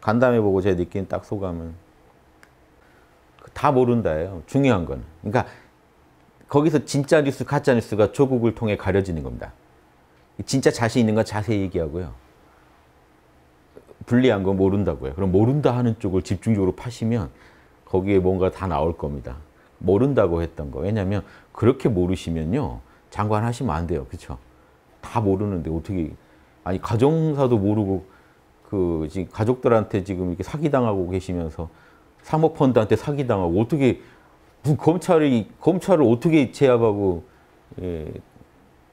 간담회보고 제가 느낀 딱 소감은 그 다 모른다예요. 중요한 건. 그러니까 거기서 진짜 뉴스, 가짜 뉴스가 조국을 통해 가려지는 겁니다. 진짜 자신 있는 건 자세히 얘기하고요. 불리한 건 모른다고요. 그럼 모른다 하는 쪽을 집중적으로 파시면 거기에 뭔가 다 나올 겁니다. 모른다고 했던 거. 왜냐하면 그렇게 모르시면요. 장관 하시면 안 돼요. 그렇죠? 다 모르는데 어떻게 아니 가정사도 모르고 그 지금 가족들한테 지금 이렇게 사기당하고 계시면서 사모펀드한테 사기당하고 어떻게 검찰이 검찰을 어떻게 제압하고 예,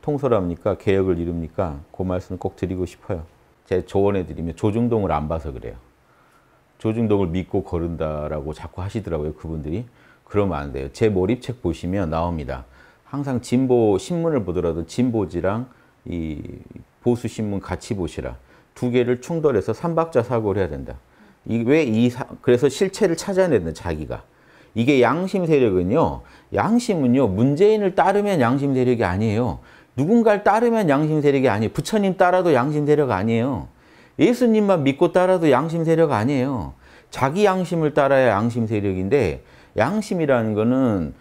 통솔합니까? 개혁을 이룹니까? 그 말씀 을꼭 드리고 싶어요. 제 조언해드리면 조중동을 안 봐서 그래요. 조중동을 믿고 거른다라고 자꾸 하시더라고요. 그분들이. 그러면 안 돼요. 제 몰입책 보시면 나옵니다. 항상 진보 신문을 보더라도 진보지랑 이 보수 신문 같이 보시라. 두 개를 충돌해서 삼박자 사고를 해야 된다. 이 왜이 그래서 실체를 찾아야 된 자기가. 이게 양심 세력은요. 양심은요. 문재인을 따르면 양심 세력이 아니에요. 누군가를 따르면 양심 세력이 아니에요. 부처님 따라도 양심 세력 아니에요. 예수님만 믿고 따라도 양심 세력 아니에요. 자기 양심을 따라야 양심 세력인데 양심이라는 거는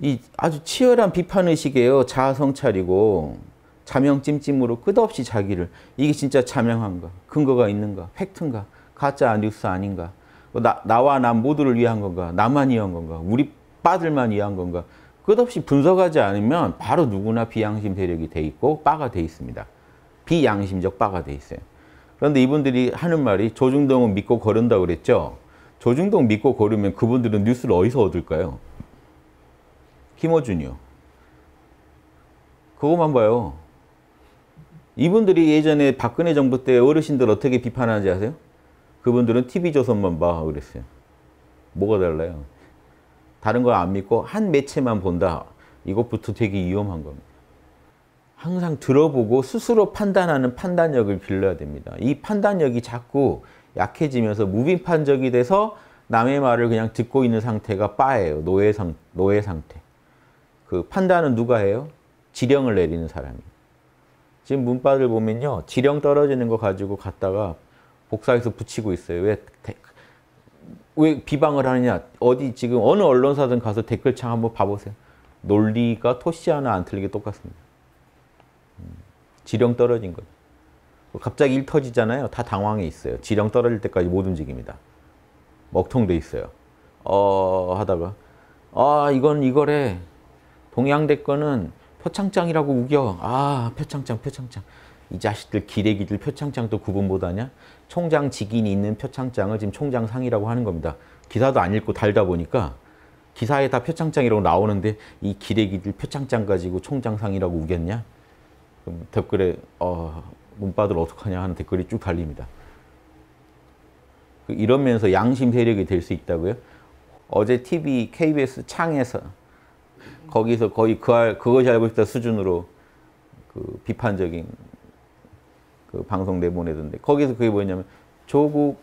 이 아주 치열한 비판의식이에요. 자아성찰이고 자명 찜찜으로 끝없이 자기를 이게 진짜 자명한가 근거가 있는가 팩트인가 가짜 뉴스 아닌가 뭐 나, 나와 남 모두를 위한 건가 나만 위한 건가 우리 빠들만 위한 건가 끝없이 분석하지 않으면 바로 누구나 비양심 세력이 돼 있고 빠가 돼 있습니다 비양심적 빠가 돼 있어요 그런데 이분들이 하는 말이 조중동은 믿고 거른다 그랬죠 조중동 믿고 거르면 그분들은 뉴스를 어디서 얻을까요? 김어준이요. 그것만 봐요. 이분들이 예전에 박근혜 정부 때 어르신들 어떻게 비판하는지 아세요? 그분들은 TV조선만 봐 그랬어요. 뭐가 달라요? 다른 거 안 믿고 한 매체만 본다. 이것부터 되게 위험한 겁니다. 항상 들어보고 스스로 판단하는 판단력을 길러야 됩니다. 이 판단력이 자꾸 약해지면서 무비판적이 돼서 남의 말을 그냥 듣고 있는 상태가 빠예요. 노예, 상, 노예 상태. 그 판단은 누가 해요? 지령을 내리는 사람이 지금 문바를 보면요. 지령 떨어지는 거 가지고 갔다가 복사해서 붙이고 있어요. 왜, 왜 비방을 하느냐. 어디 지금 어느 언론사든 가서 댓글창 한번 봐보세요. 논리가 토시 하나 안 틀리게 똑같습니다. 음, 지령 떨어진 거죠. 갑자기 일 터지잖아요. 다 당황해 있어요. 지령 떨어질 때까지 못 움직입니다. 먹통돼 있어요. 어 하다가 아 이건 이거래. 동양대 거는 표창장이라고 우겨. 아, 표창장, 표창장. 이 자식들 기레기들 표창장도 구분 못하냐? 총장 직인이 있는 표창장을 지금 총장 상이라고 하는 겁니다. 기사도 안 읽고 달다 보니까 기사에 다 표창장이라고 나오는데 이 기레기들 표창장 가지고 총장 상이라고 우겼냐? 그럼 댓글에 어, 문바들 어떡하냐 하는 댓글이 쭉 달립니다. 그 이러면서 양심 세력이 될 수 있다고요? 어제 TV, KBS 창에서 거기서 거의 그 그것이 알고 싶다 수준으로 그 비판적인 그 방송 내보내던데 거기서 그게 뭐냐면 였 조국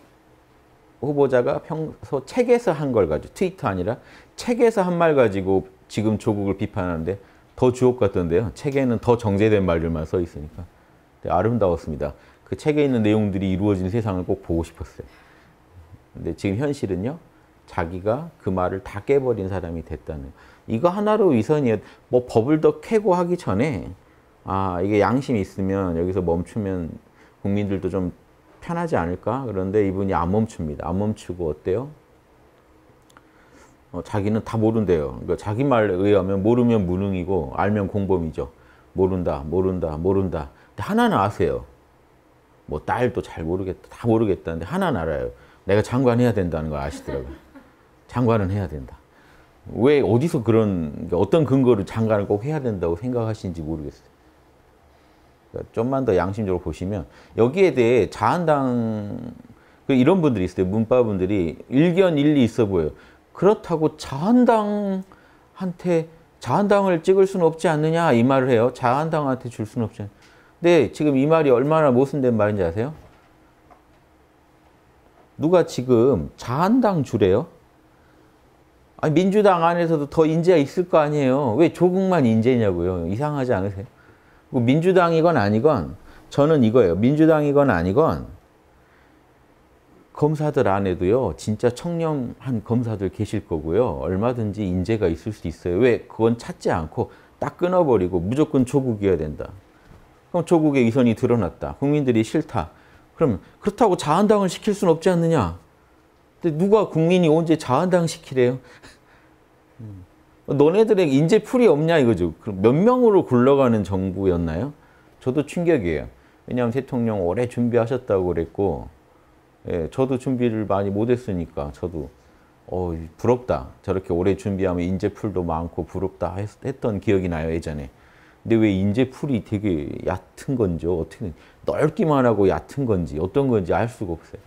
후보자가 평소 책에서 한 걸 가지고 트위터 아니라 책에서 한 말 가지고 지금 조국을 비판하는데 더 주옥 같던데요. 책에는 더 정제된 말들만 써 있으니까 아름다웠습니다. 그 책에 있는 내용들이 이루어진 세상을 꼭 보고 싶었어요. 근데 지금 현실은요. 자기가 그 말을 다 깨버린 사람이 됐다는 이거 하나로 위선이뭐 법을 더 캐고 하기 전에 아 이게 양심이 있으면 여기서 멈추면 국민들도 좀 편하지 않을까? 그런데 이분이 안 멈춥니다. 안 멈추고 어때요? 어, 자기는 다 모른대요. 그러니까 자기 말에 의하면 모르면 무능이고 알면 공범이죠. 모른다, 모른다, 모른다. 근데 하나는 아세요. 뭐 딸도 잘 모르겠다, 다 모르겠다는데 하나는 알아요. 내가 장관해야 된다는 걸 아시더라고요. 장관은 해야 된다. 왜 어디서 그런 어떤 근거를 장관을 꼭 해야 된다고 생각하시는지 모르겠어요. 그러니까 좀만 더 양심적으로 보시면 여기에 대해 자한당 그 이런 분들이 있어요. 문파분들이 일견 일리 있어 보여요. 그렇다고 자한당한테 자한당을 찍을 수는 없지 않느냐 이 말을 해요. 자한당한테 줄 수는 없지 않 근데 지금 이 말이 얼마나 모순된 말인지 아세요? 누가 지금 자한당 주래요? 아니, 민주당 안에서도 더 인재가 있을 거 아니에요. 왜 조국만 인재냐고요. 이상하지 않으세요? 민주당이건 아니건 저는 이거예요. 민주당이건 아니건 검사들 안에도요. 진짜 청렴한 검사들 계실 거고요. 얼마든지 인재가 있을 수 있어요. 왜? 그건 찾지 않고 딱 끊어버리고 무조건 조국이어야 된다. 그럼 조국의 위선이 드러났다. 국민들이 싫다. 그럼 그렇다고 자한당을 시킬 수는 없지 않느냐? 근데 누가 국민이 언제 자한당 시키래요? 너네들에 인재풀이 없냐 이거죠. 그럼 몇 명으로 굴러가는 정부였나요? 저도 충격이에요. 왜냐하면 대통령 오래 준비하셨다고 그랬고 예, 저도 준비를 많이 못했으니까 저도 어, 부럽다. 저렇게 오래 준비하면 인재풀도 많고 부럽다 했, 던 기억이 나요 예전에. 근데 왜 인재풀이 되게 얕은 건지 어떻게 넓기만 하고 얕은 건지 어떤 건지 알 수가 없어요.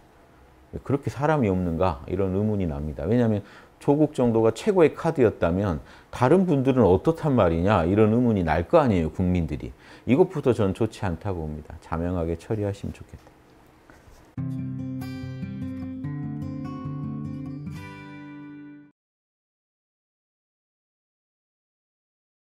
그렇게 사람이 없는가 이런 의문이 납니다. 왜냐하면 조국 정도가 최고의 카드였다면 다른 분들은 어떻단 말이냐 이런 의문이 날 거 아니에요 국민들이. 이것부터 전 좋지 않다고 봅니다. 자명하게 처리하시면 좋겠다.